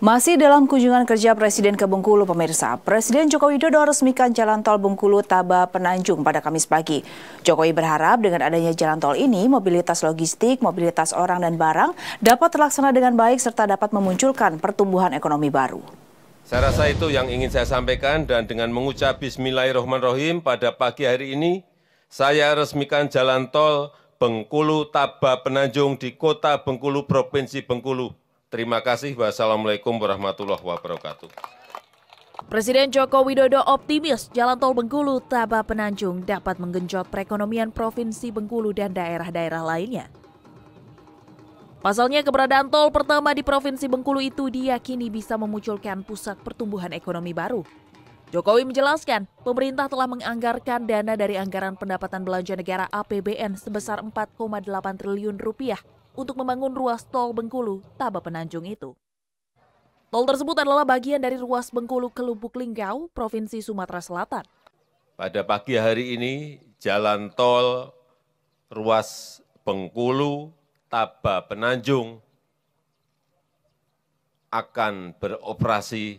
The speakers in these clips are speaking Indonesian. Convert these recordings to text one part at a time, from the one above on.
Masih dalam kunjungan kerja Presiden ke Bengkulu, pemirsa, Presiden Joko Widodo resmikan jalan tol Bengkulu Taba Penanjung pada Kamis pagi. Jokowi berharap dengan adanya jalan tol ini, mobilitas logistik, mobilitas orang dan barang dapat terlaksana dengan baik serta dapat memunculkan pertumbuhan ekonomi baru. Saya rasa itu yang ingin saya sampaikan dan dengan mengucap Bismillahirrahmanirrahim pada pagi hari ini, saya resmikan jalan tol Bengkulu Taba Penanjung di kota Bengkulu, Provinsi Bengkulu. Terima kasih. Wassalamualaikum warahmatullahi wabarakatuh. Presiden Joko Widodo optimis jalan tol Bengkulu Taba Penanjung dapat menggenjot perekonomian Provinsi Bengkulu dan daerah-daerah lainnya. Pasalnya keberadaan tol pertama di Provinsi Bengkulu itu diyakini bisa memunculkan pusat pertumbuhan ekonomi baru. Jokowi menjelaskan, pemerintah telah menganggarkan dana dari anggaran pendapatan belanja negara APBN sebesar 4,8 triliun rupiah untuk membangun ruas tol Bengkulu Taba Penanjung itu. Tol tersebut adalah bagian dari ruas Bengkulu ke Lubuk Linggau, Provinsi Sumatera Selatan. Pada pagi hari ini, jalan tol ruas Bengkulu Taba Penanjung akan beroperasi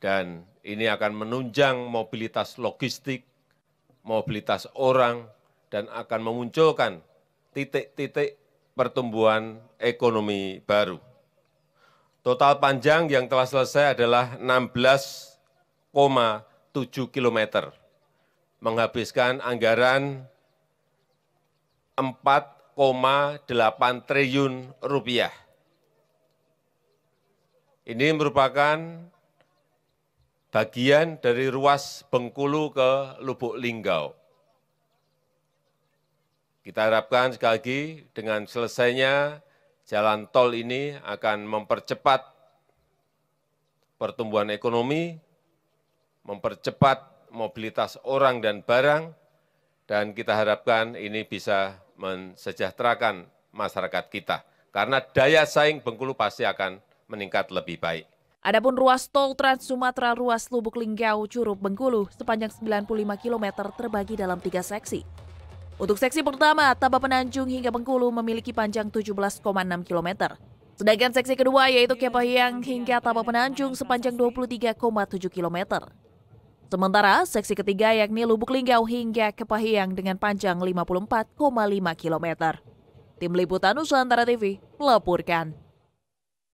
dan ini akan menunjang mobilitas logistik, mobilitas orang, dan akan memunculkan titik-titik pertumbuhan ekonomi baru. Total panjang yang telah selesai adalah 16,7 km, menghabiskan anggaran 4,8 triliun rupiah. Ini merupakan bagian dari ruas Bengkulu ke Lubuk Linggau kita harapkan sekali lagi dengan selesainya jalan tol ini akan mempercepat pertumbuhan ekonomi, mempercepat mobilitas orang dan barang, dan kita harapkan ini bisa mensejahterakan masyarakat kita. Karena daya saing Bengkulu pasti akan meningkat lebih baik. Adapun ruas tol Trans Sumatera ruas Lubuk Linggau Curup Bengkulu sepanjang 95 km terbagi dalam tiga seksi. Untuk seksi pertama, Taba Penanjung hingga Bengkulu memiliki panjang 17,6 km. Sedangkan seksi kedua yaitu kepahiang hingga Taba Penanjung sepanjang 23,7 km. Sementara seksi ketiga yakni Lubuk Linggau hingga kepahiang dengan panjang 54,5 km. Tim Liputan Nusantara TV melaporkan.